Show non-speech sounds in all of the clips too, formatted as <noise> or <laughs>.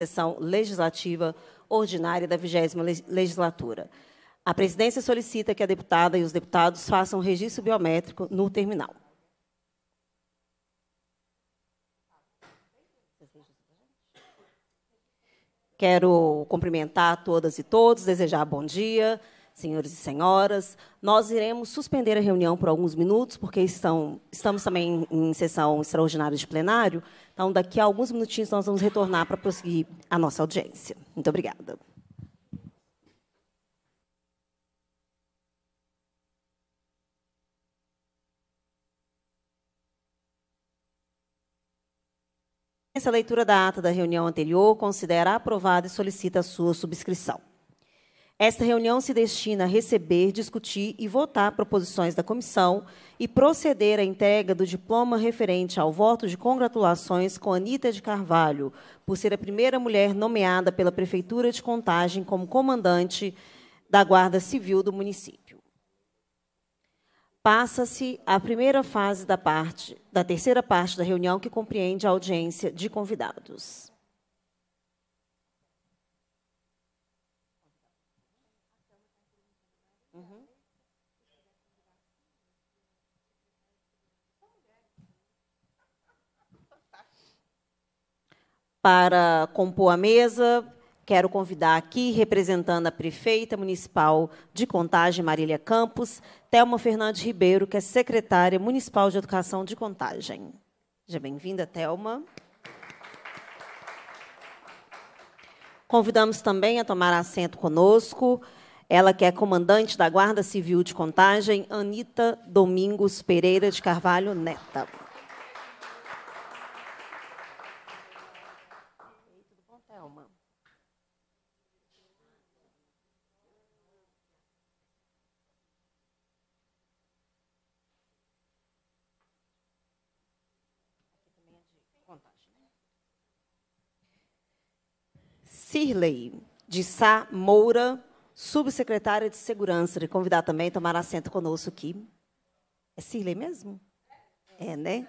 sessão legislativa ordinária da 20 legislatura. A presidência solicita que a deputada e os deputados façam registro biométrico no terminal. Quero cumprimentar todas e todos, desejar bom dia senhores e senhoras. Nós iremos suspender a reunião por alguns minutos, porque estão, estamos também em sessão extraordinária de plenário. Então, daqui a alguns minutinhos, nós vamos retornar para prosseguir a nossa audiência. Muito obrigada. A leitura da ata da reunião anterior considera aprovada e solicita a sua subscrição. Esta reunião se destina a receber, discutir e votar proposições da comissão e proceder à entrega do diploma referente ao voto de congratulações com Anita de Carvalho, por ser a primeira mulher nomeada pela Prefeitura de Contagem como comandante da Guarda Civil do município. Passa-se a primeira fase da parte, da terceira parte da reunião que compreende a audiência de convidados. para compor a mesa, quero convidar aqui, representando a prefeita municipal de Contagem, Marília Campos, Thelma Fernandes Ribeiro, que é secretária municipal de Educação de Contagem. Seja bem-vinda, Thelma. Convidamos também a tomar assento conosco ela que é comandante da Guarda Civil de Contagem, Anita Domingos Pereira de Carvalho Neta. Sirley de Sá Moura, subsecretária de Segurança, de convidar também a tomar assento conosco aqui. É Sirley mesmo? É, né?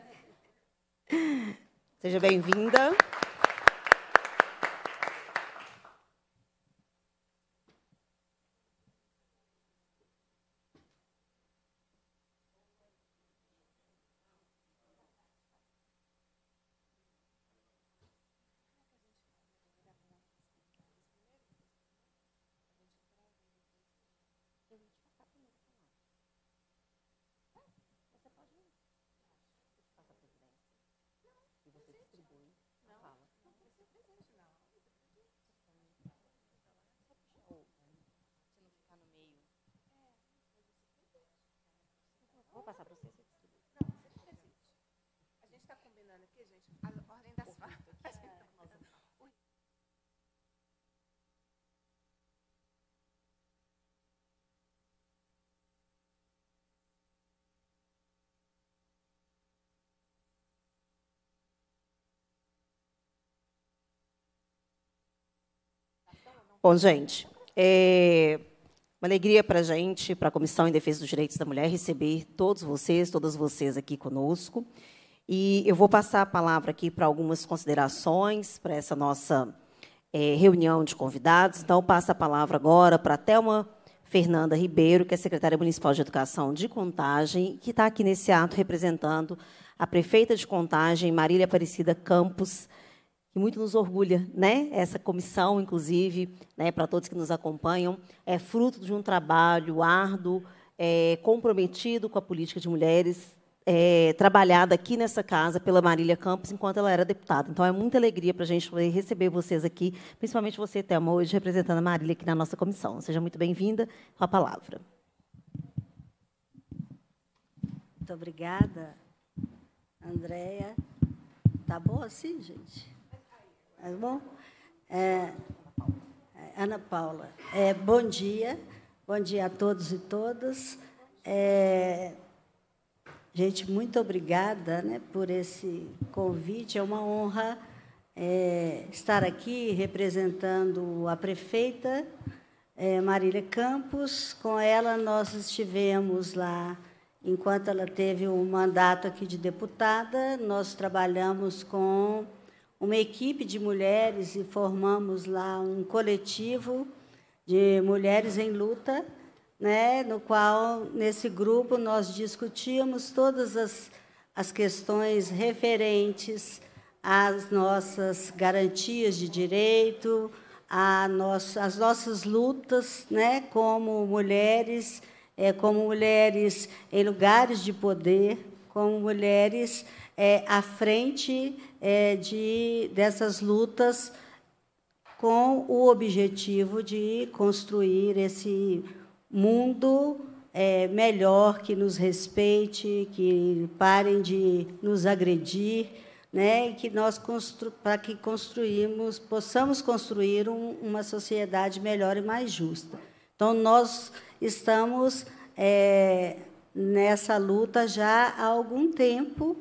Seja bem-vinda. passar para vocês. Não, você não A gente está combinando aqui, gente, a ordem das falas. <laughs> Tá é, Bom, gente, é, uma alegria para a gente, para a Comissão em Defesa dos Direitos da Mulher, receber todos vocês, todas vocês aqui conosco. E eu vou passar a palavra aqui para algumas considerações para essa nossa é, reunião de convidados. Então, passa a palavra agora para a Thelma Fernanda Ribeiro, que é secretária municipal de Educação de Contagem, que está aqui nesse ato representando a prefeita de Contagem, Marília Aparecida Campos, que muito nos orgulha, né? Essa comissão, inclusive, né, para todos que nos acompanham, é fruto de um trabalho árduo, é, comprometido com a política de mulheres, é, trabalhada aqui nessa casa pela Marília Campos enquanto ela era deputada. Então é muita alegria para a gente poder receber vocês aqui, principalmente você, Thelma, hoje representando a Marília aqui na nossa comissão. Seja muito bem-vinda. Com a palavra. Muito obrigada, Andréia. Tá boa assim, gente? Tá bom? É, é, Ana Paula. É, bom dia. Bom dia a todos e todas. É, gente, muito obrigada né, por esse convite. É uma honra é, estar aqui representando a prefeita é, Marília Campos. Com ela, nós estivemos lá enquanto ela teve o um mandato aqui de deputada, nós trabalhamos com uma equipe de mulheres e formamos lá um coletivo de mulheres em luta, né, no qual, nesse grupo, nós discutíamos todas as, as questões referentes às nossas garantias de direito, nossa, às nossas lutas né, como mulheres, é, como mulheres em lugares de poder, como mulheres é, à frente é, de, dessas lutas com o objetivo de construir esse mundo é, melhor, que nos respeite, que parem de nos agredir, né, e que nós para que construímos, possamos construir um, uma sociedade melhor e mais justa. Então nós estamos é, nessa luta já há algum tempo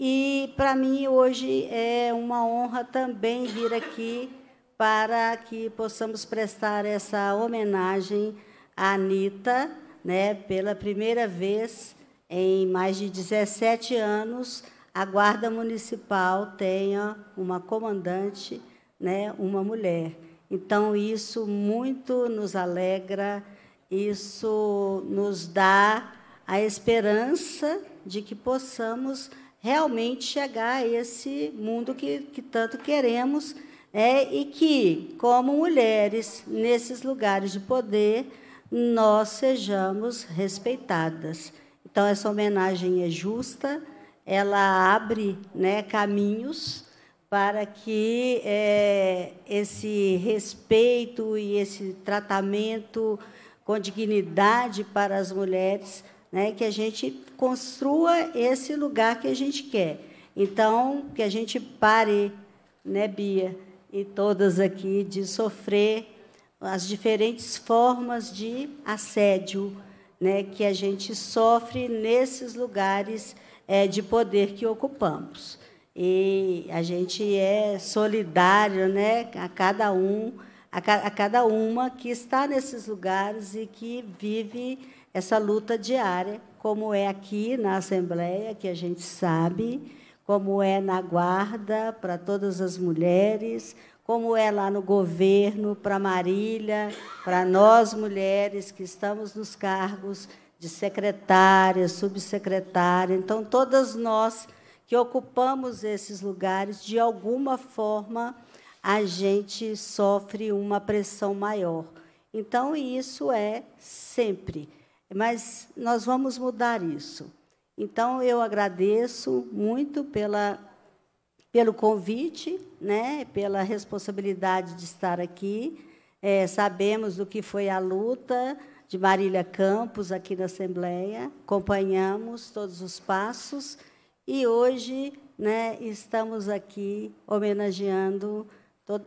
e para mim hoje é uma honra também vir aqui para que possamos prestar essa homenagem à Anitta, né, pela primeira vez em mais de 17 anos, a Guarda Municipal tenha uma comandante, né, uma mulher. Então, isso muito nos alegra, isso nos dá a esperança de que possamos realmente chegar a esse mundo que, que tanto queremos né? e que, como mulheres, nesses lugares de poder, nós sejamos respeitadas. Então, essa homenagem é justa, ela abre né, caminhos para que é, esse respeito e esse tratamento com dignidade para as mulheres né, que a gente construa esse lugar que a gente quer. Então, que a gente pare, né, Bia, e todas aqui, de sofrer as diferentes formas de assédio né, que a gente sofre nesses lugares é, de poder que ocupamos. E a gente é solidário né, a cada um, a, ca a cada uma que está nesses lugares e que vive essa luta diária, como é aqui na Assembleia, que a gente sabe, como é na Guarda para todas as mulheres, como é lá no governo, para Marília, para nós mulheres que estamos nos cargos de secretária, subsecretária. Então, todas nós que ocupamos esses lugares, de alguma forma, a gente sofre uma pressão maior. Então, isso é sempre. Mas nós vamos mudar isso. Então, eu agradeço muito pela, pelo convite, né, pela responsabilidade de estar aqui. É, sabemos do que foi a luta de Marília Campos aqui na Assembleia, acompanhamos todos os passos e hoje né, estamos aqui homenageando toda,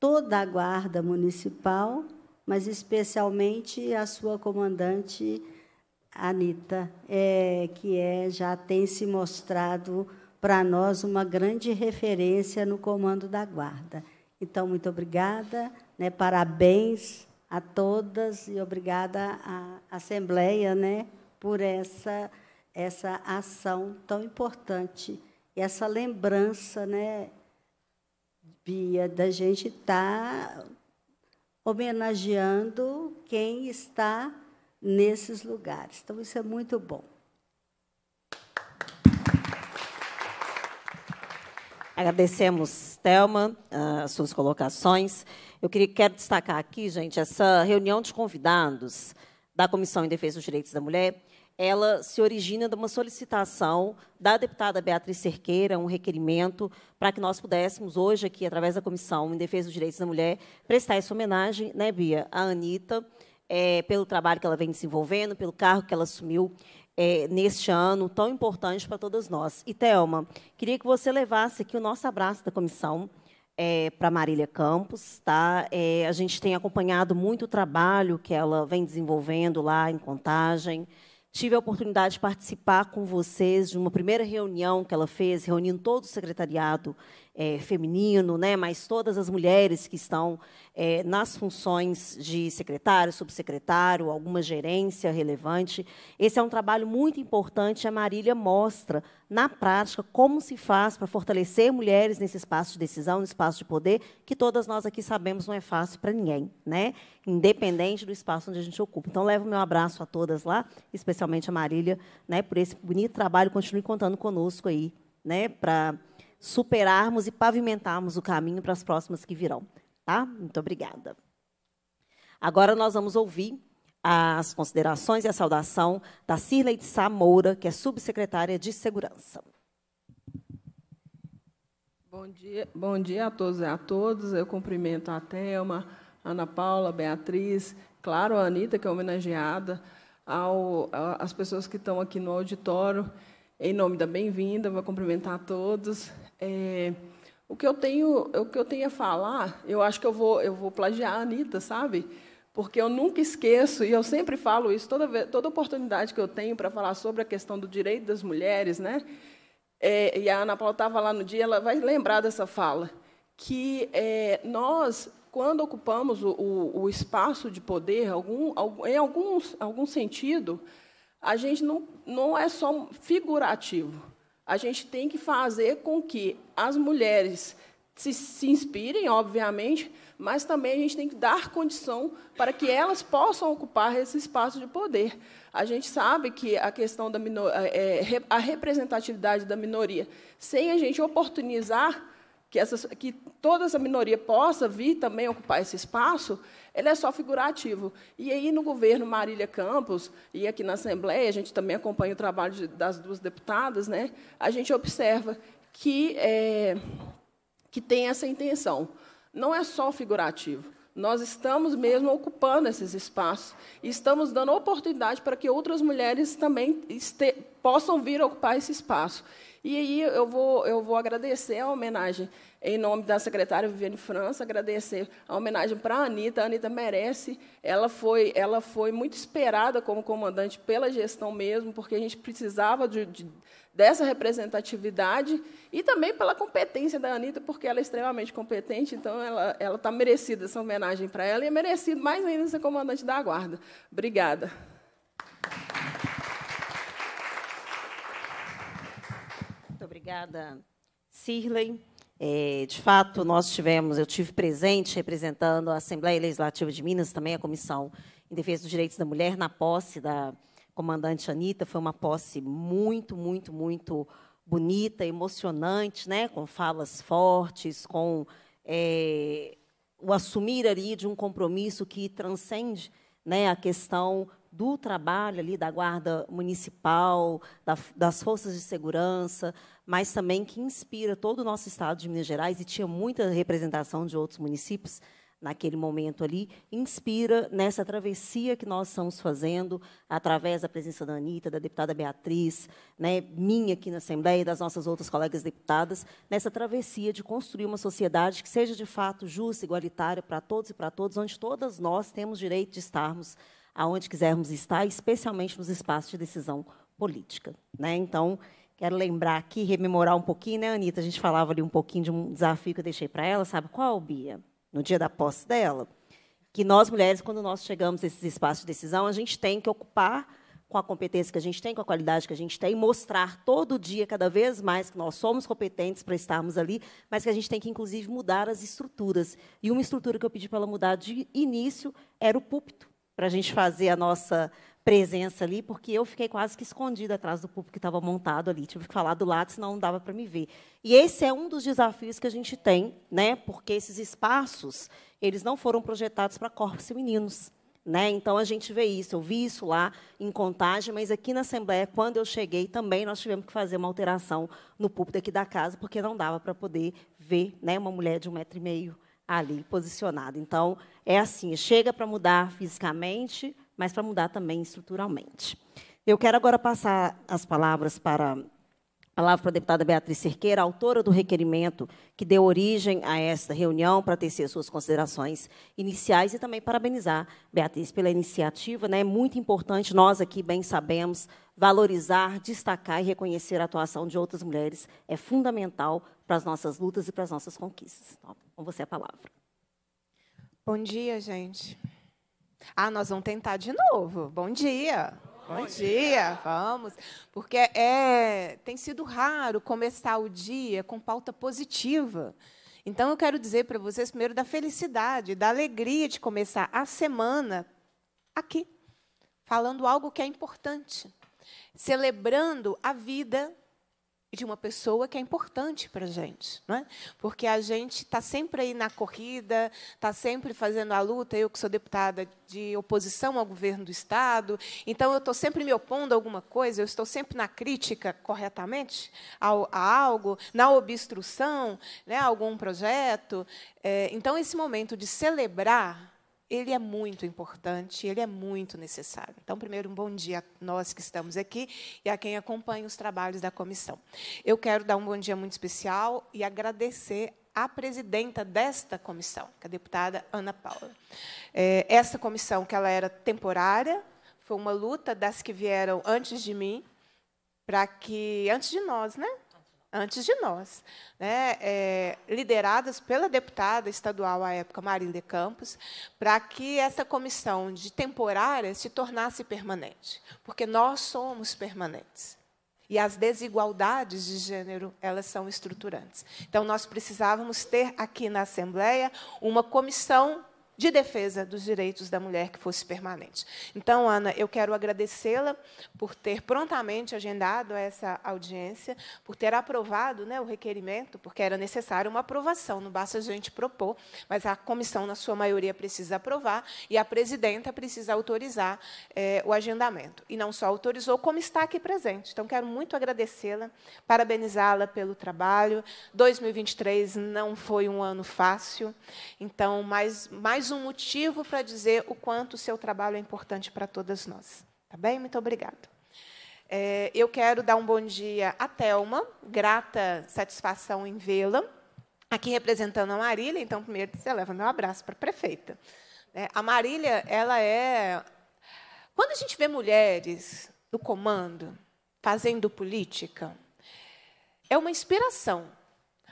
toda a Guarda Municipal mas especialmente a sua comandante Anita, é, que é, já tem se mostrado para nós uma grande referência no comando da guarda. Então, muito obrigada, né, parabéns a todas e obrigada à Assembleia né, por essa, essa ação tão importante, essa lembrança, né, Bia, da gente estar. Tá homenageando quem está nesses lugares. Então, isso é muito bom. Agradecemos, Thelma, as suas colocações. Eu queria, quero destacar aqui, gente, essa reunião de convidados da Comissão em Defesa dos Direitos da Mulher, ela se origina de uma solicitação da deputada Beatriz Cerqueira, um requerimento para que nós pudéssemos hoje aqui, através da Comissão em Defesa dos Direitos da Mulher, prestar essa homenagem, né, Bia, à Anitta, é, pelo trabalho que ela vem desenvolvendo, pelo cargo que ela assumiu é, neste ano tão importante para todas nós. E, Thelma, queria que você levasse aqui o nosso abraço da comissão é, para Marília Campos. Tá? É, a gente tem acompanhado muito o trabalho que ela vem desenvolvendo lá em Contagem, Tive a oportunidade de participar com vocês de uma primeira reunião que ela fez, reunindo todo o secretariado é, feminino, né? mas todas as mulheres que estão é, nas funções de secretário, subsecretário, alguma gerência relevante. Esse é um trabalho muito importante. A Marília mostra, na prática, como se faz para fortalecer mulheres nesse espaço de decisão, no espaço de poder, que todas nós aqui sabemos não é fácil para ninguém, né? independente do espaço onde a gente ocupa. Então, levo meu abraço a todas lá, especialmente a Marília, né, por esse bonito trabalho. Continue contando conosco aí, né, para superarmos e pavimentarmos o caminho para as próximas que virão. Tá? Muito obrigada. Agora nós vamos ouvir as considerações e a saudação da Cirlei de Sá Moura, que é subsecretária de Segurança. Bom dia, bom dia a todos e a todas. Eu cumprimento a Thelma, Ana Paula, Beatriz, claro, a Anitta, que é homenageada, ao, a, as pessoas que estão aqui no auditório. Em nome da bem-vinda, vou cumprimentar a todos. É, o que eu tenho, o que eu tenho a falar, eu acho que eu vou, eu vou plagiar a Anitta, sabe? Porque eu nunca esqueço, e eu sempre falo isso, toda, toda oportunidade que eu tenho para falar sobre a questão do direito das mulheres, né? É, e a Ana Paula estava lá no dia, ela vai lembrar dessa fala, que é, nós, quando ocupamos o, o, o espaço de poder, algum, algum, em alguns, algum sentido, a gente não, não é só figurativo. A gente tem que fazer com que as mulheres se, se inspirem, obviamente, mas também a gente tem que dar condição para que elas possam ocupar esse espaço de poder. A gente sabe que a questão da minor, é, a representatividade da minoria, sem a gente oportunizar que, essas, que toda essa minoria possa vir também ocupar esse espaço, ele é só figurativo. E aí, no governo Marília Campos, e aqui na Assembleia, a gente também acompanha o trabalho de, das duas deputadas, né, a gente observa que, é, que tem essa intenção. Não é só figurativo. Nós estamos mesmo ocupando esses espaços e estamos dando oportunidade para que outras mulheres também este, possam vir ocupar esse espaço. E aí eu vou, eu vou agradecer a homenagem em nome da secretária Viviane França, agradecer a homenagem para a Anitta. A Anitta merece. Ela foi, ela foi muito esperada como comandante pela gestão mesmo, porque a gente precisava de, de, dessa representatividade e também pela competência da Anitta, porque ela é extremamente competente, então ela está merecida essa homenagem para ela e é merecido mais ainda ser comandante da Guarda. Obrigada. Muito obrigada, Sirley. É, de fato, nós tivemos, eu tive presente representando a Assembleia Legislativa de Minas, também a Comissão em Defesa dos Direitos da Mulher, na posse da comandante Anitta. Foi uma posse muito, muito, muito bonita, emocionante, né? com falas fortes, com é, o assumir ali de um compromisso que transcende né, a questão do trabalho ali da guarda municipal, da, das forças de segurança, mas também que inspira todo o nosso estado de Minas Gerais e tinha muita representação de outros municípios naquele momento ali, inspira nessa travessia que nós estamos fazendo, através da presença da Anitta, da deputada Beatriz, né, minha aqui na Assembleia e das nossas outras colegas deputadas, nessa travessia de construir uma sociedade que seja de fato justa, igualitária para todos e para todas, onde todas nós temos direito de estarmos aonde quisermos estar, especialmente nos espaços de decisão política. Né? Então, Quero lembrar aqui, rememorar um pouquinho, né, Anitta? A gente falava ali um pouquinho de um desafio que eu deixei para ela, sabe qual, Bia? No dia da posse dela. Que nós, mulheres, quando nós chegamos a esses espaços de decisão, a gente tem que ocupar com a competência que a gente tem, com a qualidade que a gente tem, mostrar todo dia, cada vez mais, que nós somos competentes para estarmos ali, mas que a gente tem que, inclusive, mudar as estruturas. E uma estrutura que eu pedi para ela mudar de início era o púlpito, para a gente fazer a nossa presença ali, porque eu fiquei quase que escondida atrás do público que estava montado ali. Tive que falar do lado, senão não dava para me ver. E esse é um dos desafios que a gente tem, né? Porque esses espaços, eles não foram projetados para corpos femininos. Né? Então a gente vê isso, eu vi isso lá em contagem, mas aqui na Assembleia, quando eu cheguei também, nós tivemos que fazer uma alteração no púlpito aqui da casa, porque não dava para poder ver né, uma mulher de um metro e meio ali posicionada. Então, é assim, chega para mudar fisicamente, mas para mudar também estruturalmente. Eu quero agora passar as palavras para palavra para a deputada Beatriz Cerqueira, autora do requerimento que deu origem a esta reunião, para tecer suas considerações iniciais e também parabenizar Beatriz pela iniciativa. Né? É muito importante, nós aqui bem sabemos, valorizar, destacar e reconhecer a atuação de outras mulheres é fundamental para as nossas lutas e para as nossas conquistas. Então, com você a palavra. Bom dia, gente. Ah, nós vamos tentar de novo. Bom dia. Bom dia, vamos. Porque é, tem sido raro começar o dia com pauta positiva. Então, eu quero dizer para vocês, primeiro, da felicidade, da alegria de começar a semana aqui, falando algo que é importante, celebrando a vida de uma pessoa que é importante para a gente, não é? porque a gente está sempre aí na corrida, está sempre fazendo a luta, eu que sou deputada de oposição ao governo do Estado, então eu estou sempre me opondo a alguma coisa, eu estou sempre na crítica corretamente ao, a algo, na obstrução né, a algum projeto. É, então, esse momento de celebrar ele é muito importante, ele é muito necessário. Então, primeiro, um bom dia a nós que estamos aqui e a quem acompanha os trabalhos da comissão. Eu quero dar um bom dia muito especial e agradecer à presidenta desta comissão, que é a deputada Ana Paula. É, essa comissão, que ela era temporária, foi uma luta das que vieram antes de mim, para que, antes de nós, né? antes de nós, né, é, lideradas pela deputada estadual à época, Marília Campos, para que essa comissão de temporária se tornasse permanente, porque nós somos permanentes. E as desigualdades de gênero, elas são estruturantes. Então, nós precisávamos ter aqui na Assembleia uma comissão de defesa dos direitos da mulher que fosse permanente. Então, Ana, eu quero agradecê-la por ter prontamente agendado essa audiência, por ter aprovado né, o requerimento, porque era necessário uma aprovação, não basta a gente propor, mas a comissão, na sua maioria, precisa aprovar e a presidenta precisa autorizar eh, o agendamento. E não só autorizou, como está aqui presente. Então, quero muito agradecê-la, parabenizá-la pelo trabalho. 2023 não foi um ano fácil, então, mais, mais um motivo para dizer o quanto o seu trabalho é importante para todas nós. Tá bem? Muito obrigada. É, eu quero dar um bom dia à Thelma, grata satisfação em vê-la, aqui representando a Marília, então, primeiro, você leva meu abraço para a prefeita. É, a Marília, ela é... Quando a gente vê mulheres do comando fazendo política, é uma inspiração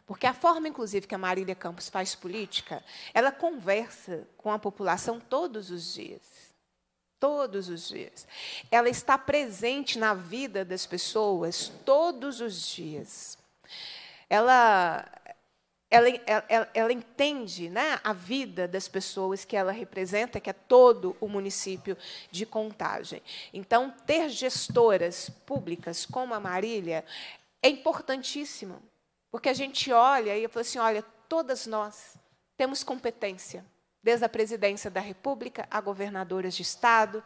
porque a forma, inclusive, que a Marília Campos faz política, ela conversa com a população todos os dias. Todos os dias. Ela está presente na vida das pessoas todos os dias. Ela, ela, ela, ela, entende né, a vida das pessoas que ela representa, que é todo o município de Contagem. Então, ter gestoras públicas como a Marília é importantíssimo. Porque a gente olha e fala assim: olha, todas nós temos competência, desde a presidência da República a governadoras de Estado,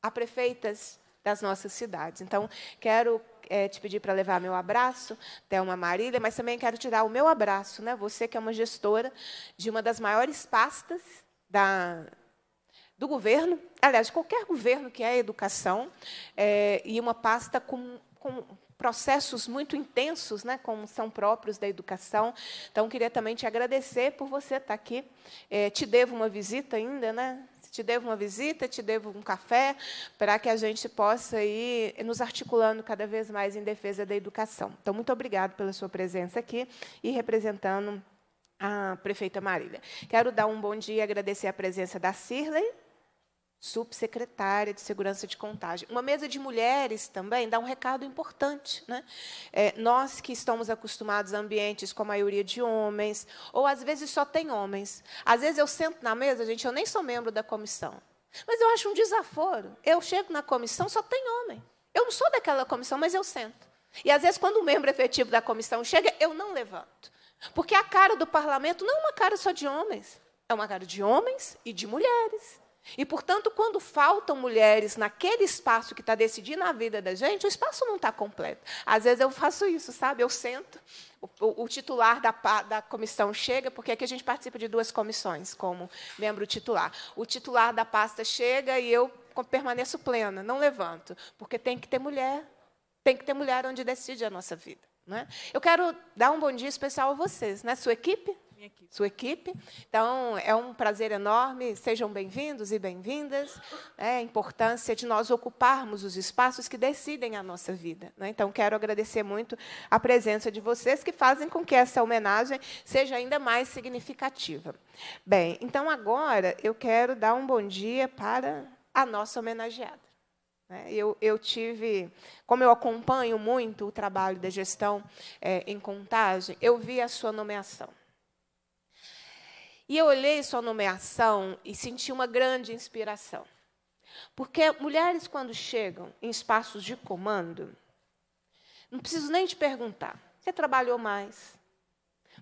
a prefeitas das nossas cidades. Então, quero é, te pedir para levar meu abraço, Thelma Marília, mas também quero te dar o meu abraço, né? você que é uma gestora de uma das maiores pastas da, do governo, aliás, de qualquer governo que é educação, é, e uma pasta com, com processos muito intensos, né, como são próprios da educação. Então, queria também te agradecer por você estar aqui. É, te devo uma visita ainda, né? te devo uma visita, te devo um café, para que a gente possa ir nos articulando cada vez mais em defesa da educação. Então, muito obrigado pela sua presença aqui e representando a prefeita Marília. Quero dar um bom dia e agradecer a presença da Cirlei, subsecretária de Segurança de Contagem. Uma mesa de mulheres também dá um recado importante. Né? É, nós que estamos acostumados a ambientes com a maioria de homens, ou às vezes só tem homens. Às vezes eu sento na mesa, gente, eu nem sou membro da comissão, mas eu acho um desaforo. Eu chego na comissão, só tem homem. Eu não sou daquela comissão, mas eu sento. E às vezes, quando o um membro efetivo da comissão chega, eu não levanto. Porque a cara do parlamento não é uma cara só de homens, é uma cara de homens e de mulheres. E, portanto, quando faltam mulheres naquele espaço que está decidindo a vida da gente, o espaço não está completo. Às vezes eu faço isso, sabe? Eu sento, o, o, titular da, da, comissão chega, porque aqui a gente participa de duas comissões como membro titular. O titular da pasta chega e eu permaneço plena, não levanto, porque tem que ter mulher, tem que ter mulher onde decide a nossa vida. Né? Eu quero dar um bom dia especial a vocês, né? sua equipe, Equipe. sua equipe. Então, é um prazer enorme. Sejam bem-vindos e bem-vindas. É a importância de nós ocuparmos os espaços que decidem a nossa vida. Né? Então, quero agradecer muito a presença de vocês, que fazem com que essa homenagem seja ainda mais significativa. Bem, então, agora eu quero dar um bom dia para a nossa homenageada. Né? Eu, eu, tive, como eu acompanho muito o trabalho da gestão é, em contagem, eu vi a sua nomeação. E eu olhei sua nomeação e senti uma grande inspiração. Porque mulheres, quando chegam em espaços de comando, não preciso nem te perguntar. Você trabalhou mais,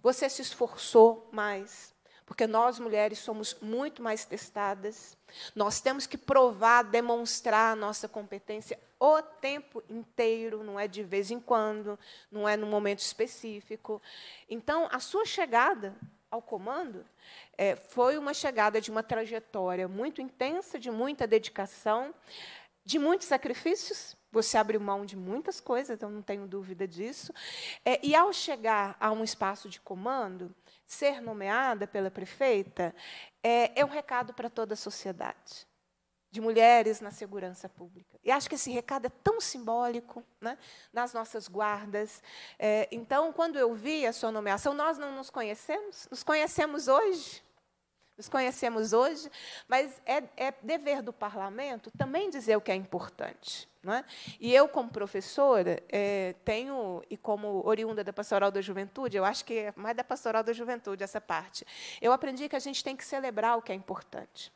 você se esforçou mais, porque nós mulheres somos muito mais testadas. Nós temos que provar, demonstrar a nossa competência o tempo inteiro, não é de vez em quando, não é num momento específico. Então, a sua chegada ao comando, é, foi uma chegada de uma trajetória muito intensa, de muita dedicação, de muitos sacrifícios. Você abre mão de muitas coisas, então não tenho dúvida disso. É, e ao chegar a um espaço de comando, ser nomeada pela prefeita é, é um recado para toda a sociedade de mulheres na segurança pública. E acho que esse recado é tão simbólico né, nas nossas guardas. É, então, quando eu vi a sua nomeação, nós não nos conhecemos, nos conhecemos hoje, nos conhecemos hoje, mas é, é dever do parlamento também dizer o que é importante. É? E eu, como professora, é, tenho, e como oriunda da Pastoral da Juventude, eu acho que é mais da Pastoral da Juventude essa parte, eu aprendi que a gente tem que celebrar o que é importante.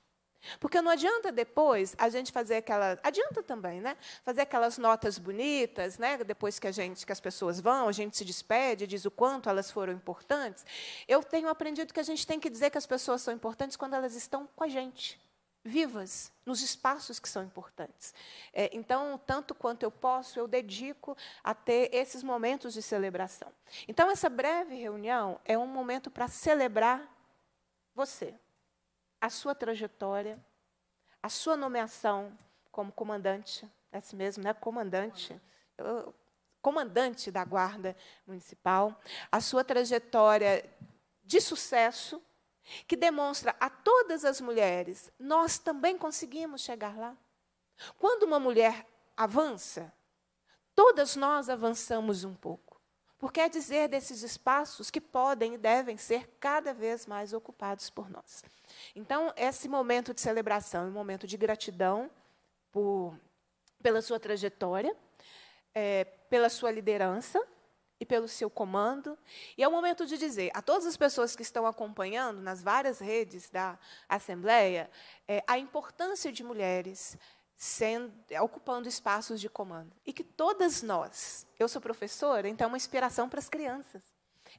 Porque não adianta depois a gente fazer aquela, adianta também, né? Fazer aquelas notas bonitas, né? Depois que a gente, que as pessoas vão, a gente se despede, diz o quanto elas foram importantes. Eu tenho aprendido que a gente tem que dizer que as pessoas são importantes quando elas estão com a gente, vivas, nos espaços que são importantes. É, então, tanto quanto eu posso, eu dedico a ter esses momentos de celebração. Então, essa breve reunião é um momento para celebrar você, a sua trajetória, a sua nomeação como comandante, é assim mesmo, né? Comandante, comandante da Guarda Municipal, a sua trajetória de sucesso, que demonstra a todas as mulheres, nós também conseguimos chegar lá. Quando uma mulher avança, todas nós avançamos um pouco. Porque é dizer desses espaços que podem e devem ser cada vez mais ocupados por nós. Então, esse momento de celebração, é um momento de gratidão por, pela sua trajetória, é, pela sua liderança e pelo seu comando. E é o momento de dizer a todas as pessoas que estão acompanhando nas várias redes da Assembleia é, a importância de mulheres sendo, é, ocupando espaços de comando. E que todas nós, eu sou professora, então é uma inspiração para as crianças,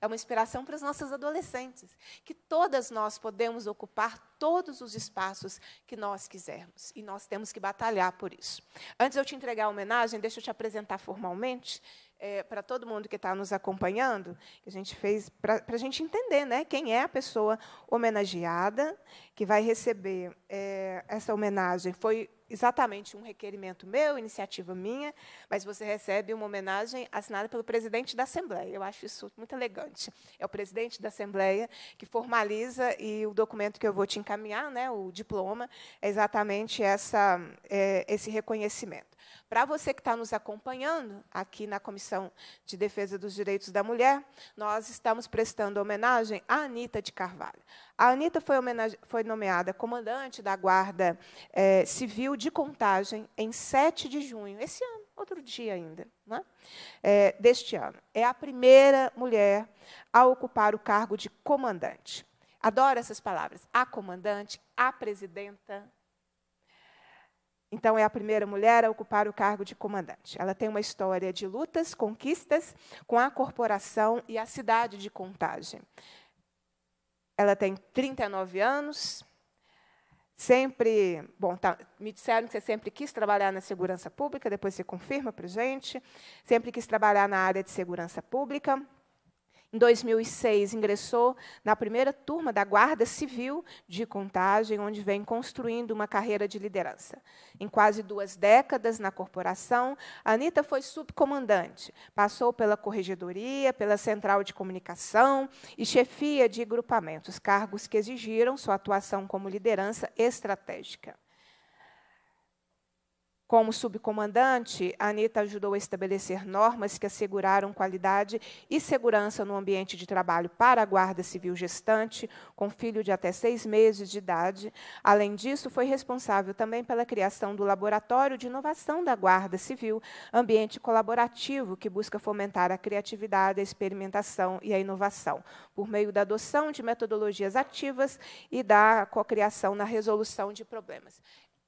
é uma inspiração para as nossas adolescentes, que todas nós podemos ocupar todos os espaços que nós quisermos. E nós temos que batalhar por isso. Antes de eu te entregar a homenagem, deixa eu te apresentar formalmente. É, para todo mundo que está nos acompanhando, que a gente fez para a gente entender né, quem é a pessoa homenageada que vai receber é, essa homenagem. Foi exatamente um requerimento meu, iniciativa minha, mas você recebe uma homenagem assinada pelo presidente da Assembleia. Eu acho isso muito elegante. É o presidente da Assembleia que formaliza e o documento que eu vou te encaminhar, né, o diploma, é exatamente essa, é, esse reconhecimento. Para você que está nos acompanhando aqui na Comissão de Defesa dos Direitos da Mulher, nós estamos prestando homenagem à Anitta de Carvalho. A Anitta foi, foi, nomeada comandante da Guarda eh, Civil de Contagem em 7 de junho, esse ano, outro dia ainda, né? é, deste ano. É a primeira mulher a ocupar o cargo de comandante. Adoro essas palavras. A comandante, a presidenta. Então, é a primeira mulher a ocupar o cargo de comandante. Ela tem uma história de lutas, conquistas com a corporação e a cidade de Contagem. Ela tem 39 anos. Sempre, bom, tá, me disseram que você sempre quis trabalhar na segurança pública, depois você confirma para gente. Sempre quis trabalhar na área de segurança pública. Em 2006, ingressou na primeira turma da Guarda Civil de Contagem, onde vem construindo uma carreira de liderança. Em quase duas décadas na corporação, Anitta foi subcomandante, passou pela corregedoria, pela central de comunicação e chefia de grupamentos, cargos que exigiram sua atuação como liderança estratégica. Como subcomandante, a Anitta ajudou a estabelecer normas que asseguraram qualidade e segurança no ambiente de trabalho para a Guarda Civil gestante, com filho de até seis meses de idade. Além disso, foi responsável também pela criação do Laboratório de Inovação da Guarda Civil, ambiente colaborativo que busca fomentar a criatividade, a experimentação e a inovação, por meio da adoção de metodologias ativas e da cocriação na resolução de problemas.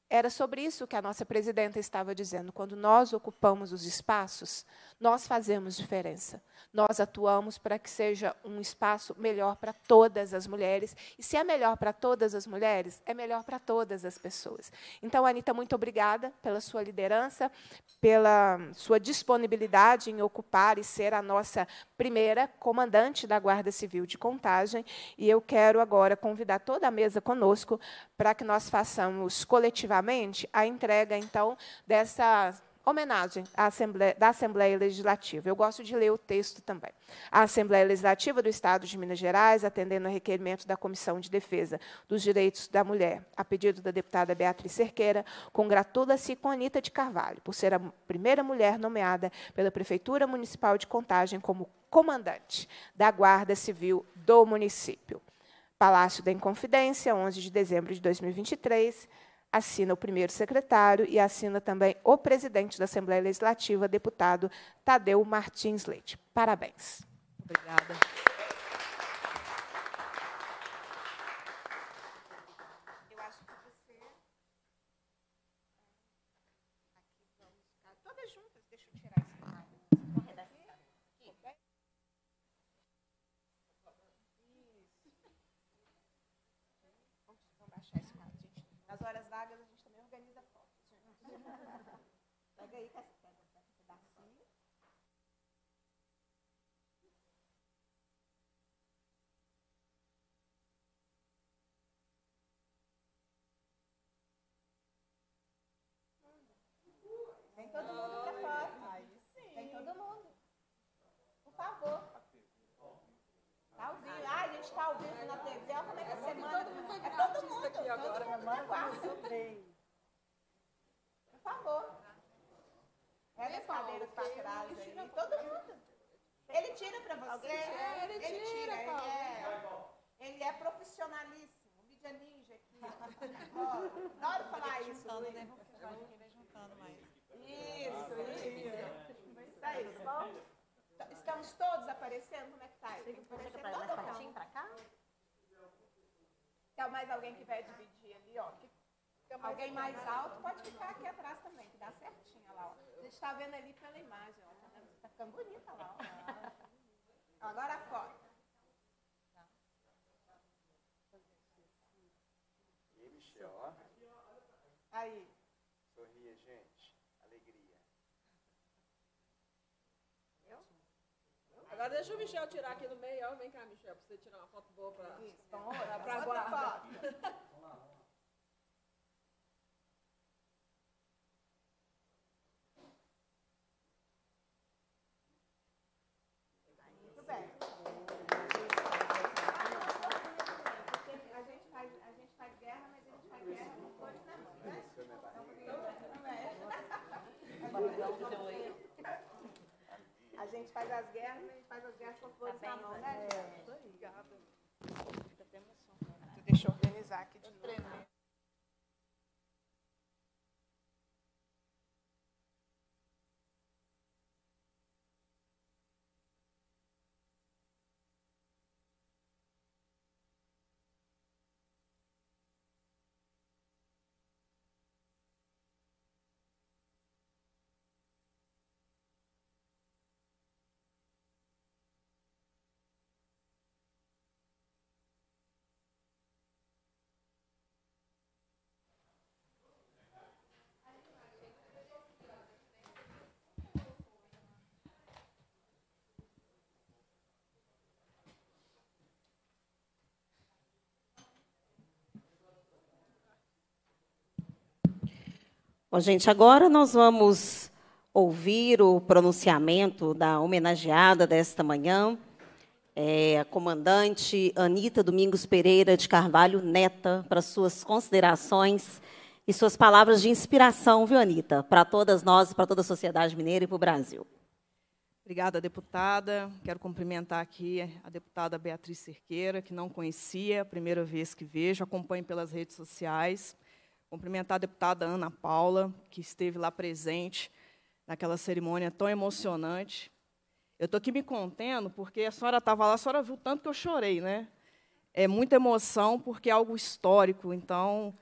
Era sobre isso que a nossa presidenta estava dizendo. Quando nós ocupamos os espaços, nós fazemos diferença. Nós atuamos para que seja um espaço melhor para todas as mulheres. E se é melhor para todas as mulheres, é melhor para todas as pessoas. Então, Anitta, muito obrigada pela sua liderança, pela sua disponibilidade em ocupar e ser a nossa primeira comandante da Guarda Civil de Contagem. E eu quero agora convidar toda a mesa conosco para que nós façamos coletivamente a entrega, então, dessa homenagem Assembleia, da Assembleia Legislativa. Eu gosto de ler o texto também. A Assembleia Legislativa do Estado de Minas Gerais, atendendo ao requerimento da Comissão de Defesa dos Direitos da Mulher, a pedido da deputada Beatriz Cerqueira, congratula-se com Anitta de Carvalho, por ser a primeira mulher nomeada pela Prefeitura Municipal de Contagem como comandante da Guarda Civil do município. Palácio da Inconfidência, 11 de dezembro de 2023 assina o primeiro secretário e assina também o presidente da Assembleia Legislativa, deputado Tadeu Martins Leite. Parabéns. Obrigada. Vem todo mundo pra fora. Aí sim. Vem todo mundo. Por favor. Tá ao vivo. Ah, a gente tá ao vivo na TV. Olha como é que você é semana tá É todo mundo. Aqui agora. Todo mundo tem tá Por favor. Pega as cadeiras pra trás aí. Todo mundo. Ele tira pra você. ele tira. Ele, tira, ele, é, ele é profissionalíssimo. Mídia ninja aqui. adoro falar isso. Né? Ele vai juntando mais. Isso, isso. É isso, bom? Estamos todos aparecendo? Como é que tá Tem que aparecer todo patinho pra cá? Tem mais alguém que vai dividir ali, ó. Alguém mais alto pode ficar aqui atrás também, que dá certinho, lá, ó. A gente tá vendo ali pela imagem, ó. Tá, tá ficando bonita lá, ó. <laughs> Agora a foto. Aí. Agora deixa o Michel tirar aqui no meio. Vem cá, Michel, para você tirar uma foto boa para Isso, pra, pra, foto. vamos <laughs> lá, bem. lá. gente faz, a gente faz guerra, mas a gente faz guerra né? é. A gente faz as guerras, a gente faz as guerras com flores tá na mão, tá né, é, Obrigada. Deixa eu organizar aqui de novo. Bom, gente, agora nós vamos ouvir o pronunciamento da homenageada desta manhã, é, a comandante Anita Domingos Pereira de Carvalho Neta, para suas considerações e suas palavras de inspiração, viu, Anitta, para todas nós, para toda a sociedade mineira e para o Brasil. Obrigada, deputada. Quero cumprimentar aqui a deputada Beatriz Cerqueira, que não conhecia, primeira vez que vejo, acompanho pelas redes sociais cumprimentar a deputada Ana Paula, que esteve lá presente naquela cerimônia tão emocionante. Eu estou aqui me contendo, porque a senhora estava lá, a senhora viu tanto que eu chorei, né? É muita emoção, porque é algo histórico, então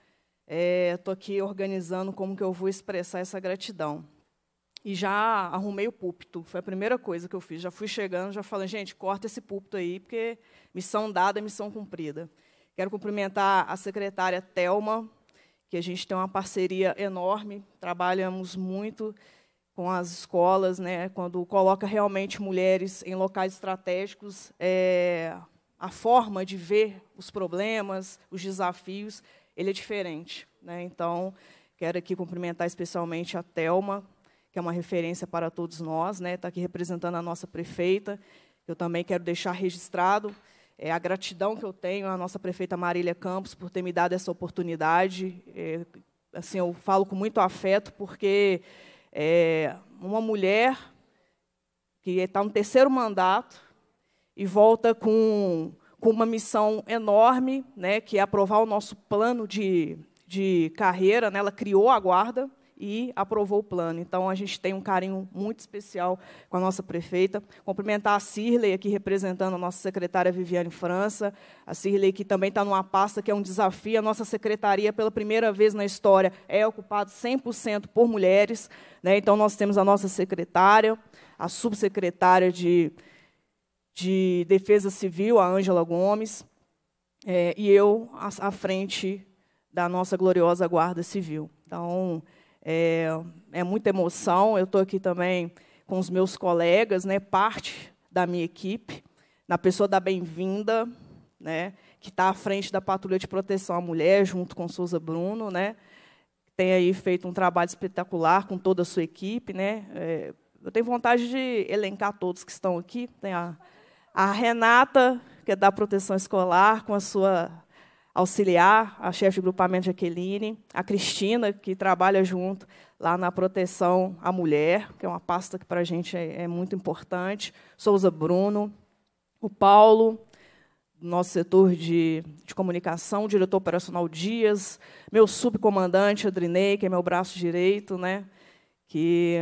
estou é, aqui organizando como que eu vou expressar essa gratidão. E já arrumei o púlpito, foi a primeira coisa que eu fiz. Já fui chegando, já falei, gente, corta esse púlpito aí, porque missão dada é missão cumprida. Quero cumprimentar a secretária Telma, que a gente tem uma parceria enorme, trabalhamos muito com as escolas, né, quando coloca realmente mulheres em locais estratégicos, é, a forma de ver os problemas, os desafios, ele é diferente. Né? Então, quero aqui cumprimentar especialmente a Telma, que é uma referência para todos nós, está né? Tá aqui representando a nossa prefeita. Eu também quero deixar registrado é, a gratidão que eu tenho à nossa prefeita Marília Campos por ter me dado essa oportunidade. É, assim, eu falo com muito afeto, porque é, uma mulher que está no terceiro mandato e volta com, com uma missão enorme, né, que é aprovar o nosso plano de, de carreira. Né, ela criou a guarda, e aprovou o plano. Então, a gente tem um carinho muito especial com a nossa prefeita. Cumprimentar a Cirlei, aqui representando a nossa secretária Viviane França. A Cirlei, que também está numa pasta que é um desafio. A nossa secretaria, pela primeira vez na história, é ocupada 100% por mulheres. Né? Então, nós temos a nossa secretária, a subsecretária de, de Defesa Civil, a Ângela Gomes, é, e eu à frente da nossa gloriosa Guarda Civil. Então, é, é muita emoção. Eu estou aqui também com os meus colegas, né, parte da minha equipe, na pessoa da Bem-vinda, né, que está à frente da Patrulha de Proteção à Mulher, junto com Souza Bruno, né, tem aí feito um trabalho espetacular com toda a sua equipe, né. É, eu tenho vontade de elencar todos que estão aqui. Tem a, a Renata, que é da Proteção Escolar, com a sua auxiliar, a chefe de grupamento Jaqueline, a Cristina, que trabalha junto lá na proteção à mulher, que é uma pasta que para a gente é, é, muito importante, Souza Bruno, o Paulo, nosso setor de, de comunicação, o diretor operacional Dias, meu subcomandante Adrinei, que é meu braço direito, né, que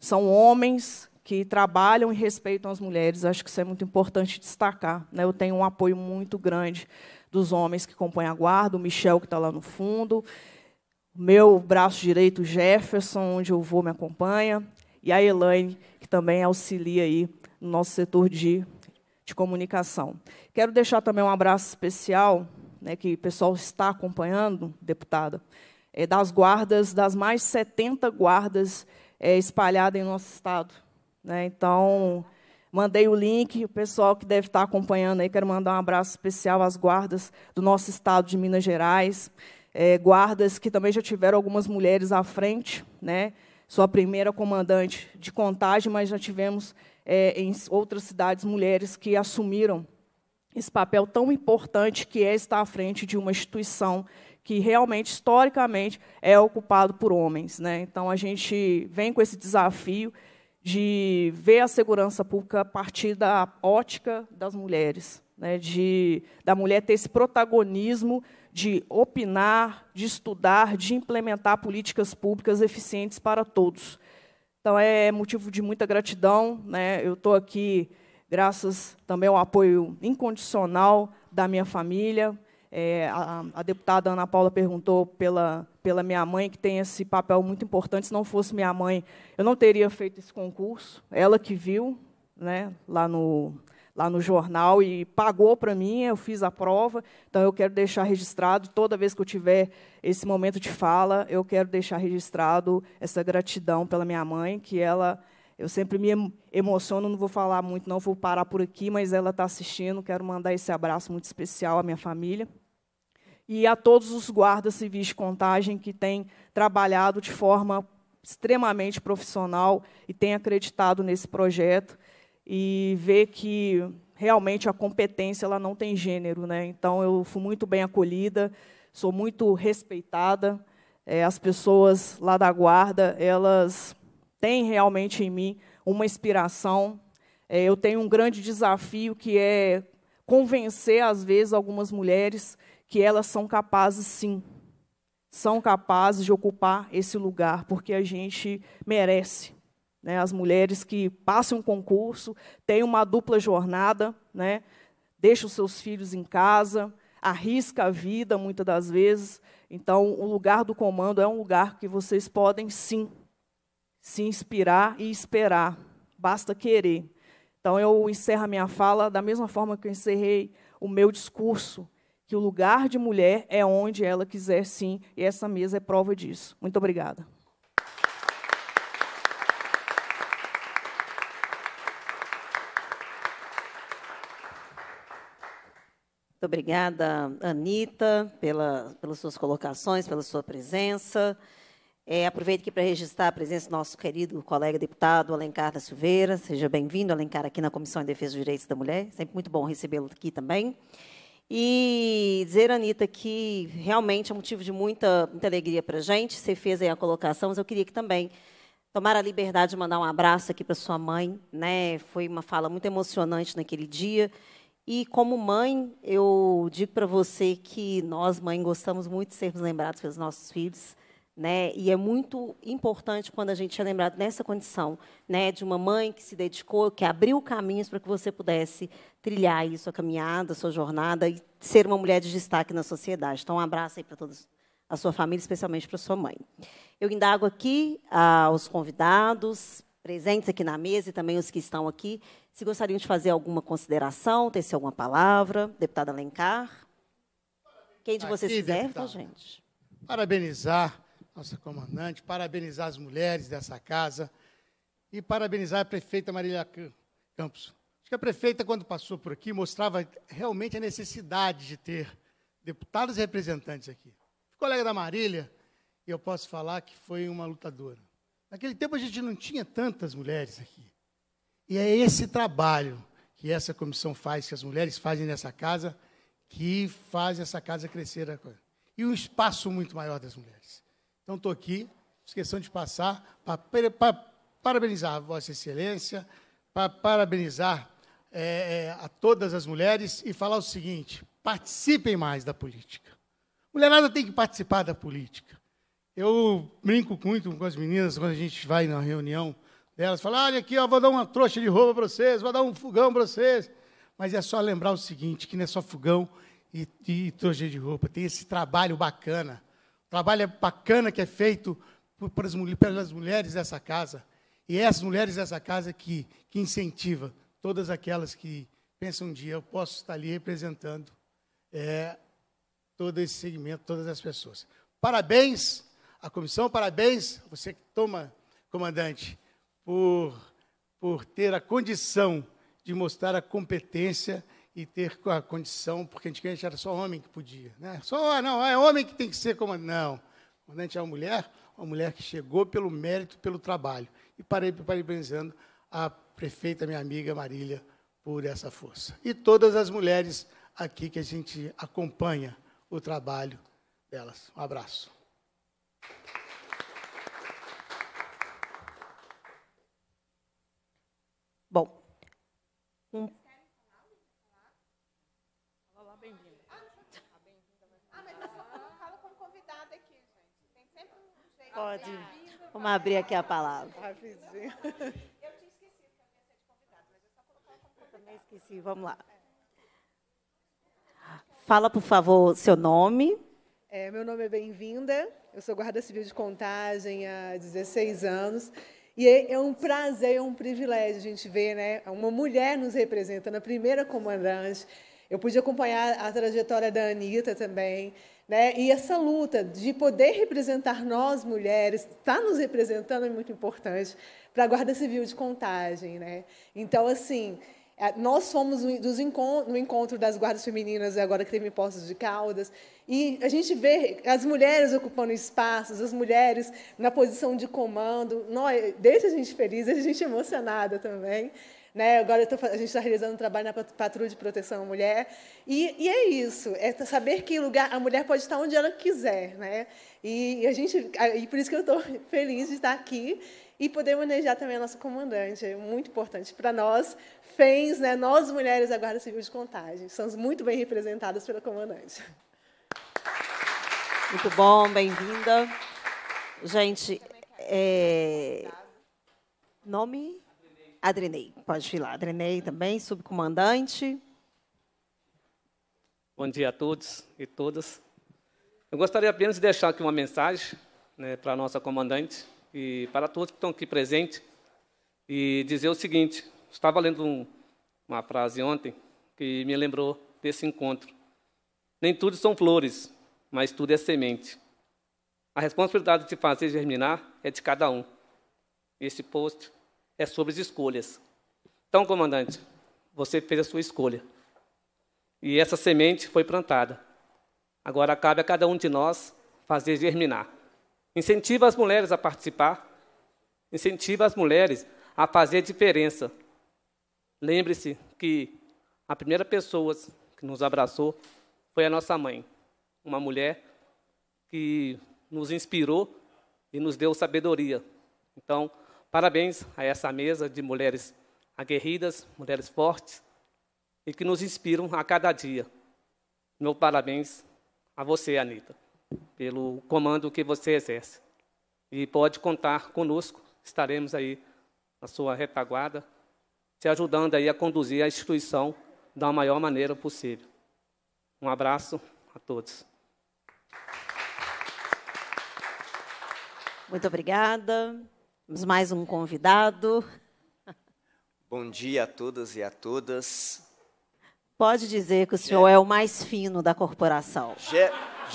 são homens que trabalham e respeitam as mulheres. Acho que isso é muito importante destacar. Né? Eu tenho um apoio muito grande dos homens que compõem a guarda, o Michel, que está lá no fundo, meu braço direito, Jefferson, onde eu vou, me acompanha, e a Elaine, que também auxilia aí no nosso setor de, de comunicação. Quero deixar também um abraço especial, né, que o pessoal está acompanhando, deputada, é, das guardas, das mais 70 guardas é, espalhadas em nosso estado. Né? Então, Mandei o link, o pessoal que deve estar acompanhando aí, quero mandar um abraço especial às guardas do nosso estado de Minas Gerais, é, guardas que também já tiveram algumas mulheres à frente, né? Sou a primeira comandante de contagem, mas já tivemos é, em outras cidades mulheres que assumiram esse papel tão importante que é estar à frente de uma instituição que realmente, historicamente, é ocupado por homens. Né? Então, a gente vem com esse desafio de ver a segurança pública a partir da ótica das mulheres, né, de, da mulher ter esse protagonismo de opinar, de estudar, de implementar políticas públicas eficientes para todos. Então, é motivo de muita gratidão. Né, eu estou aqui graças também ao apoio incondicional da minha família, é, a, a, deputada Ana Paula perguntou pela, pela minha mãe, que tem esse papel muito importante. Se não fosse minha mãe, eu não teria feito esse concurso. Ela que viu né, lá, no, lá no jornal e pagou para mim, eu fiz a prova. Então, eu quero deixar registrado, toda vez que eu tiver esse momento de fala, eu quero deixar registrado essa gratidão pela minha mãe, que ela eu sempre me emociono, não vou falar muito, não, vou parar por aqui, mas ela está assistindo. Quero mandar esse abraço muito especial à minha família. E a todos os guardas civis de contagem que têm trabalhado de forma extremamente profissional e têm acreditado nesse projeto. E ver que realmente a competência ela não tem gênero. Né? Então, eu fui muito bem acolhida, sou muito respeitada. É, as pessoas lá da guarda, elas tem realmente em mim uma inspiração. É, eu tenho um grande desafio que é convencer, às vezes, algumas mulheres que elas são capazes, sim, são capazes de ocupar esse lugar, porque a gente merece. Né? As mulheres que passam um concurso, têm uma dupla jornada, né? deixam os seus filhos em casa, arrisca a vida, muitas das vezes. Então, o lugar do comando é um lugar que vocês podem, sim, se inspirar e esperar, basta querer. Então eu encerro a minha fala da mesma forma que eu encerrei o meu discurso, que o lugar de mulher é onde ela quiser sim, e essa mesa é prova disso. Muito obrigada. Muito obrigada, Anitta, pela, pelas suas colocações, pela sua presença. É, aproveito aqui para registrar a presença do nosso querido colega deputado Alencar da Silveira. Seja bem-vindo, Alencar, aqui na Comissão de Defesa dos Direitos da Mulher. Sempre muito bom recebê-lo aqui também. E dizer, Anitta, que realmente é motivo de muita, muita alegria para a gente. Você fez aí a colocação, mas eu queria que também tomar a liberdade de mandar um abraço aqui para sua mãe. Né? Foi uma fala muito emocionante naquele dia. E como mãe, eu digo para você que nós, mãe, gostamos muito de sermos lembrados pelos nossos filhos né? E é muito importante quando a gente é lembrado nessa condição, né? de uma mãe que se dedicou, que abriu caminhos para que você pudesse trilhar aí sua caminhada, sua jornada e ser uma mulher de destaque na sociedade. Então, um abraço aí para toda a sua família, especialmente para sua mãe. Eu indago aqui ah, aos convidados presentes aqui na mesa e também os que estão aqui, se gostariam de fazer alguma consideração, tecer alguma palavra, deputada Alencar. Quem de vocês aqui, quiser, tá, gente. Parabenizar nossa comandante, parabenizar as mulheres dessa casa e parabenizar a prefeita Marília Campos. Acho que a prefeita, quando passou por aqui, mostrava realmente a necessidade de ter deputados e representantes aqui. O colega da Marília, e eu posso falar que foi uma lutadora. Naquele tempo a gente não tinha tantas mulheres aqui. E é esse trabalho que essa comissão faz, que as mulheres fazem nessa casa, que faz essa casa crescer. E um espaço muito maior das mulheres. Então, estou aqui, esqueçam de passar, para parabenizar Vossa Excelência, para parabenizar é, é, a todas as mulheres e falar o seguinte: participem mais da política. Mulherada tem que participar da política. Eu brinco muito com as meninas quando a gente vai na reunião delas, falam: olha aqui, ó, vou dar uma trouxa de roupa para vocês, vou dar um fogão para vocês. Mas é só lembrar o seguinte: que não é só fogão e, e trouxa de roupa, tem esse trabalho bacana Trabalho é bacana que é feito por, as, pelas mulheres dessa casa. E é as mulheres dessa casa que, que incentiva todas aquelas que pensam um dia eu posso estar ali representando é, todo esse segmento, todas as pessoas. Parabéns à comissão, parabéns você que toma, comandante, por, por ter a condição de mostrar a competência e ter a condição, porque antigamente era só homem que podia. Né? Só, ah, não, é homem que tem que ser comandante. Não. Comandante é uma mulher, uma mulher que chegou pelo mérito, pelo trabalho. E parei parabenizando a prefeita, minha amiga Marília, por essa força. E todas as mulheres aqui que a gente acompanha o trabalho delas. Um abraço. Bom, um Pode. Vamos abrir aqui a palavra. Rapidinho. Eu tinha esquecido que eu ia ser de convidado, mas eu só colocar como convidado. Também esqueci, vamos lá. Fala, por favor, seu nome. É, meu nome é Bem-vinda, eu sou guarda civil de contagem há 16 anos. E é, é um prazer, é um privilégio a gente ver né, uma mulher nos representando, a primeira comandante. Eu pude acompanhar a trajetória da Anitta também. Né? E essa luta de poder representar nós, mulheres, estar tá nos representando é muito importante para a Guarda Civil de Contagem. Né? Então, assim, é, nós fomos dos encontro, no encontro das guardas femininas, agora que teve em Poços de Caldas, e a gente vê as mulheres ocupando espaços, as mulheres na posição de comando. Nós, deixa a gente feliz, deixa a gente é emocionada também. Né? Agora tô, a gente está realizando um trabalho na Patrulha de Proteção à Mulher. E, e, é isso, é saber que lugar a mulher pode estar onde ela quiser. Né? E, e a gente, e por isso que eu estou <laughs> feliz de estar aqui e poder manejar também a nossa comandante. É muito importante para nós, FENS, né? nós mulheres da Guarda Civil de Contagem. Estamos muito bem representadas pela comandante. Muito bom, bem-vinda. Gente, é... nome? Adrenei. Pode ir lá, Adrenei também, subcomandante. Bom dia a todos e todas. Eu gostaria apenas de deixar aqui uma mensagem né, para a nossa comandante e para todos que estão aqui presentes e dizer o seguinte: estava lendo um, uma frase ontem que me lembrou desse encontro. Nem tudo são flores, mas tudo é semente. A responsabilidade de fazer germinar é de cada um. Esse post é sobre as escolhas. Então, comandante, você fez a sua escolha. E essa semente foi plantada. Agora cabe a cada um de nós fazer germinar. Incentiva as mulheres a participar. Incentiva as mulheres a fazer diferença. Lembre-se que a primeira pessoa que nos abraçou foi a nossa mãe, uma mulher que nos inspirou e nos deu sabedoria. Então, Parabéns a essa mesa de mulheres aguerridas, mulheres fortes e que nos inspiram a cada dia. Meu parabéns a você, Anita, pelo comando que você exerce. E pode contar conosco, estaremos aí na sua retaguarda, te ajudando aí a conduzir a instituição da maior maneira possível. Um abraço a todos. Muito obrigada. Temos mais um convidado. Bom dia a todas e a todas. Pode dizer que o senhor é o mais fino da corporação. Je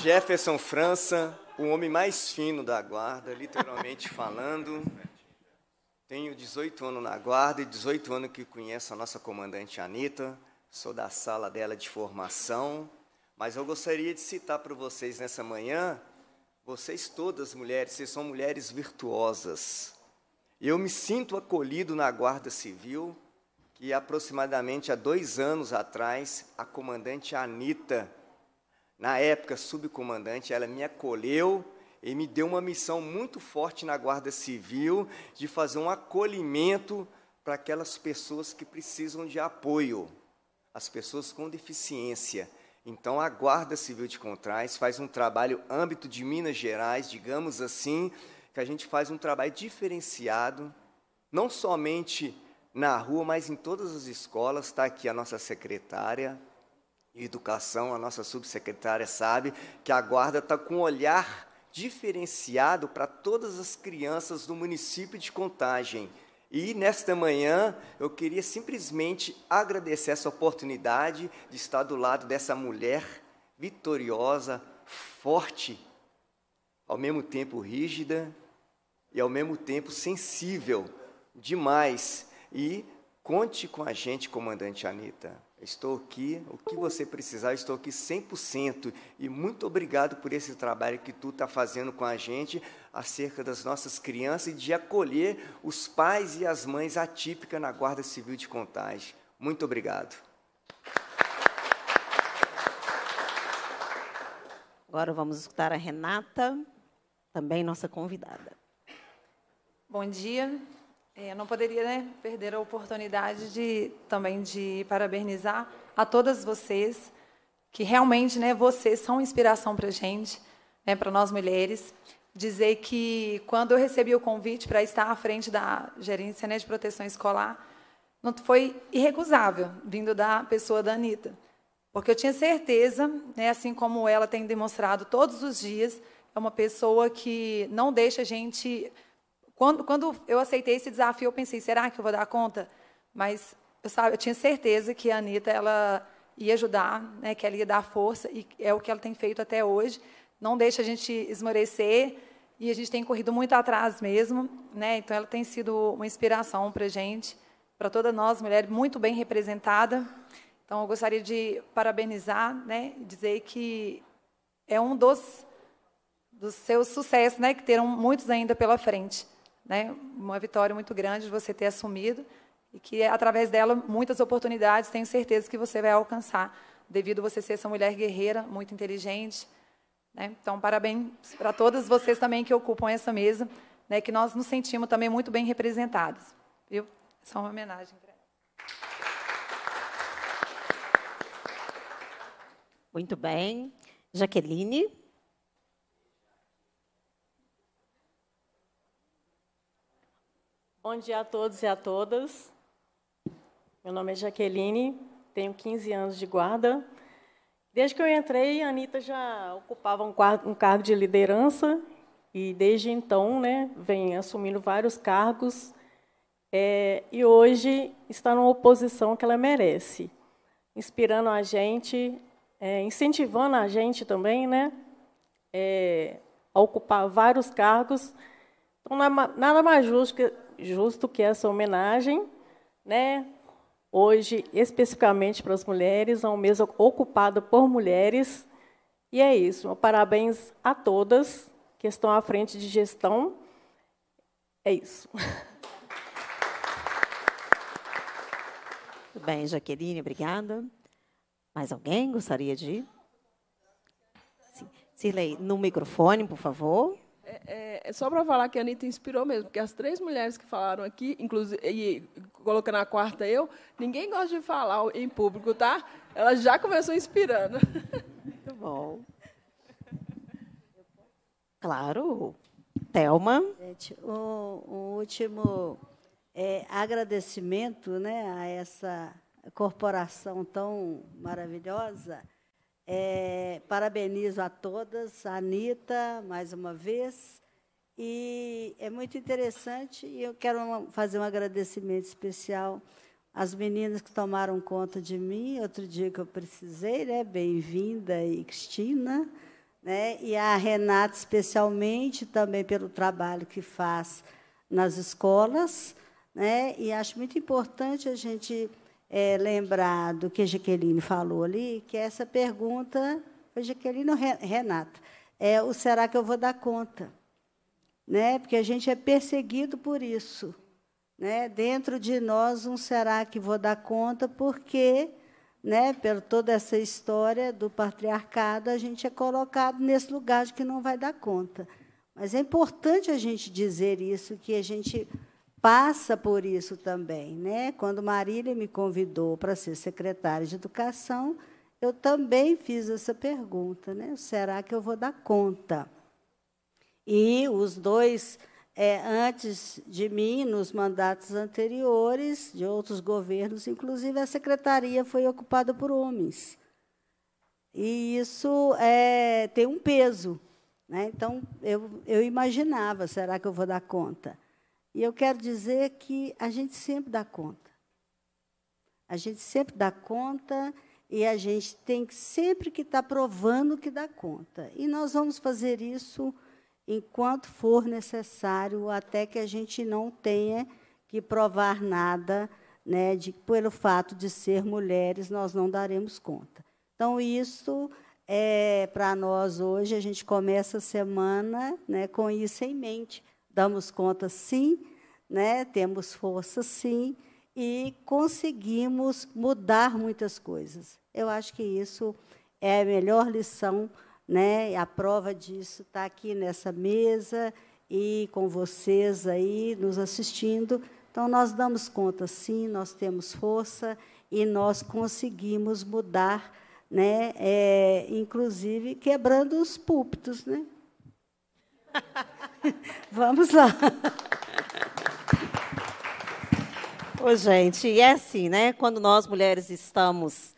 Jefferson França, o homem mais fino da guarda, literalmente <laughs> falando. Tenho 18 anos na guarda e 18 anos que conheço a nossa comandante Anitta. Sou da sala dela de formação. Mas eu gostaria de citar para vocês nessa manhã, vocês todas mulheres, vocês são mulheres virtuosas eu me sinto acolhido na Guarda Civil, que aproximadamente há dois anos atrás, a comandante Anita, na época subcomandante, ela me acolheu e me deu uma missão muito forte na Guarda Civil de fazer um acolhimento para aquelas pessoas que precisam de apoio, as pessoas com deficiência. Então, a Guarda Civil de Contras faz um trabalho âmbito de Minas Gerais, digamos assim, que a gente faz um trabalho diferenciado, não somente na rua, mas em todas as escolas. Está aqui a nossa secretária de educação, a nossa subsecretária sabe que a guarda está com um olhar diferenciado para todas as crianças do município de Contagem. E nesta manhã eu queria simplesmente agradecer essa oportunidade de estar do lado dessa mulher vitoriosa, forte, ao mesmo tempo rígida, e ao mesmo tempo sensível demais. E conte com a gente, comandante Anita. Estou aqui, o que você precisar, estou aqui 100% e muito obrigado por esse trabalho que tu está fazendo com a gente acerca das nossas crianças e de acolher os pais e as mães atípica na Guarda Civil de Contagem. Muito obrigado. Agora vamos escutar a Renata, também nossa convidada. Bom dia. É, eu não poderia né, perder a oportunidade de também de parabenizar a todas vocês que realmente, né, vocês são inspiração para gente, né, para nós mulheres. Dizer que quando eu recebi o convite para estar à frente da gerência né, de proteção escolar, não foi irrecusável, vindo da pessoa da Anitta. Porque eu tinha certeza, né, assim como ela tem demonstrado todos os dias, é uma pessoa que não deixa a gente quando, quando eu aceitei esse desafio, eu pensei, será que eu vou dar conta? Mas eu, sabe, eu tinha certeza que a Anitta ela ia ajudar, né, que ela ia dar força, e é o que ela tem feito até hoje. Não deixa a gente esmorecer, e a gente tem corrido muito atrás mesmo. Né? Então, ela tem sido uma inspiração para a gente, para todas nós, mulher muito bem representada. Então, eu gostaria de parabenizar, né, dizer que é um dos, dos seus sucessos, né, que terão muitos ainda pela frente né, uma vitória muito grande de você ter assumido e que através dela muitas oportunidades tenho certeza que você vai alcançar devido a você ser essa mulher guerreira, muito inteligente. Né? Então parabéns para todas vocês também que ocupam essa mesa, né, que nós nos sentimos também muito bem representados, viu? É só uma homenagem. Muito bem. Jaqueline, Bom dia a todos e a todas. Meu nome é Jaqueline, tenho 15 anos de guarda. Desde que eu entrei, a Anitta já ocupava um, cargo de liderança e, desde então, né, vem assumindo vários cargos é, e hoje está numa oposição que ela merece, inspirando a gente, é, incentivando a gente também né, é, a ocupar vários cargos. Então, nada mais justo que justo que essa homenagem, né, hoje especificamente para as mulheres, é um mês ocupado por mulheres. E é isso. Parabéns a todas que estão à frente de gestão. É isso. Muito bem, Jaqueline, obrigada. Mais alguém gostaria de? Sirlei, no microfone, por favor. É, é, é, só para falar que a Anitta inspirou mesmo, porque as três mulheres que falaram aqui, inclusive, e colocando a quarta eu, ninguém gosta de falar em público, tá? Ela já começou inspirando. Muito bom. Claro. Thelma. Gente, um, um último é, agradecimento né, a essa corporação tão maravilhosa é, parabenizo a todas, a Anitta, mais uma vez. E é muito interessante, e eu quero fazer um agradecimento especial às meninas que tomaram conta de mim, outro dia que eu precisei, né? Bem-vinda, Cristina, né? e a Renata, especialmente, também pelo trabalho que faz nas escolas. Né? E acho muito importante a gente é, lembrar do que a Jaqueline falou ali, que essa pergunta, foi Jaqueline ou Renata, é o será que eu vou dar conta? Né? Porque a gente é perseguido por isso. Né? Dentro de nós, um será que vou dar conta, porque, né, por toda essa história do patriarcado, a gente é colocado nesse lugar de que não vai dar conta. Mas é importante a gente dizer isso, que a gente passa por isso também. Né? Quando Marília me convidou para ser secretária de Educação, eu também fiz essa pergunta: né? será que eu vou dar conta? E os dois, é, antes de mim, nos mandatos anteriores, de outros governos, inclusive, a secretaria foi ocupada por homens. E isso é, tem um peso. Né? Então, eu, eu imaginava: será que eu vou dar conta? E eu quero dizer que a gente sempre dá conta. A gente sempre dá conta e a gente tem que sempre que estar tá provando que dá conta. E nós vamos fazer isso enquanto for necessário, até que a gente não tenha que provar nada, né, de pelo fato de ser mulheres nós não daremos conta. Então isso é para nós hoje, a gente começa a semana, né, com isso em mente damos conta sim, né? temos força sim, e conseguimos mudar muitas coisas. Eu acho que isso é a melhor lição, né? a prova disso está aqui nessa mesa e com vocês aí nos assistindo. Então, nós damos conta, sim, nós temos força e nós conseguimos mudar, né? É, inclusive quebrando os púlpitos. Né? <laughs> Vamos lá. Ô, gente, e é assim, né? Quando nós mulheres estamos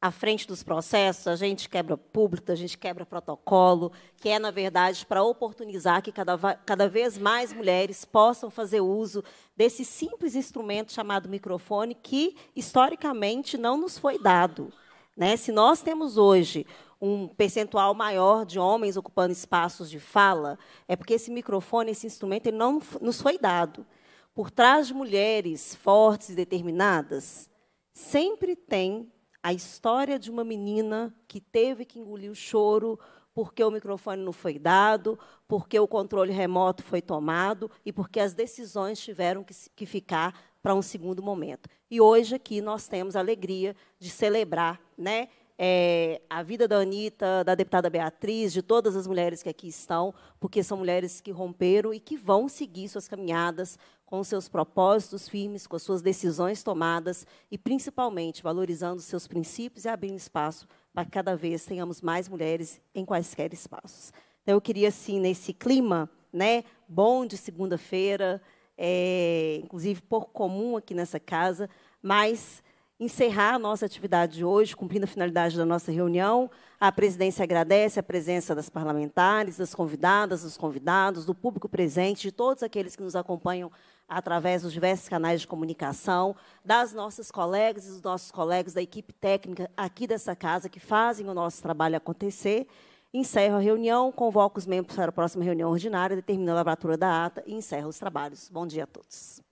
à frente dos processos, a gente quebra público, a gente quebra protocolo, que é, na verdade, para oportunizar que cada, cada vez mais mulheres possam fazer uso desse simples instrumento chamado microfone, que historicamente não nos foi dado. Né? Se nós temos hoje um percentual maior de homens ocupando espaços de fala, é porque esse microfone, esse instrumento, ele não nos foi dado. Por trás de mulheres fortes e determinadas, sempre tem a história de uma menina que teve que engolir o choro porque o microfone não foi dado, porque o controle remoto foi tomado e porque as decisões tiveram que, que ficar para um segundo momento. E hoje aqui nós temos a alegria de celebrar né, é, a vida da Anitta, da deputada Beatriz, de todas as mulheres que aqui estão, porque são mulheres que romperam e que vão seguir suas caminhadas com seus propósitos firmes, com suas decisões tomadas e, principalmente, valorizando seus princípios e abrindo espaço para que cada vez tenhamos mais mulheres em quaisquer espaços. Então, eu queria, assim, nesse clima né, bom de segunda-feira, é, inclusive por comum aqui nessa casa, mas encerrar a nossa atividade de hoje, cumprindo a finalidade da nossa reunião. A presidência agradece a presença das parlamentares, das convidadas, dos convidados, do público presente, de todos aqueles que nos acompanham através dos diversos canais de comunicação, das nossas colegas e dos nossos colegas da equipe técnica aqui dessa casa que fazem o nosso trabalho acontecer. Encerro a reunião, convoco os membros para a próxima reunião ordinária, determino a lavratura da ata e encerro os trabalhos. Bom dia a todos.